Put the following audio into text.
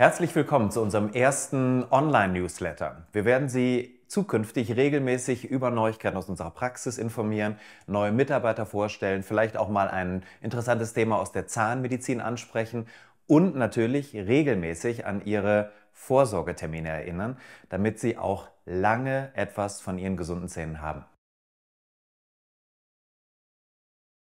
Herzlich willkommen zu unserem ersten Online-Newsletter. Wir werden Sie zukünftig regelmäßig über Neuigkeiten aus unserer Praxis informieren, neue Mitarbeiter vorstellen, vielleicht auch mal ein interessantes Thema aus der Zahnmedizin ansprechen und natürlich regelmäßig an Ihre Vorsorgetermine erinnern, damit Sie auch lange etwas von Ihren gesunden Zähnen haben.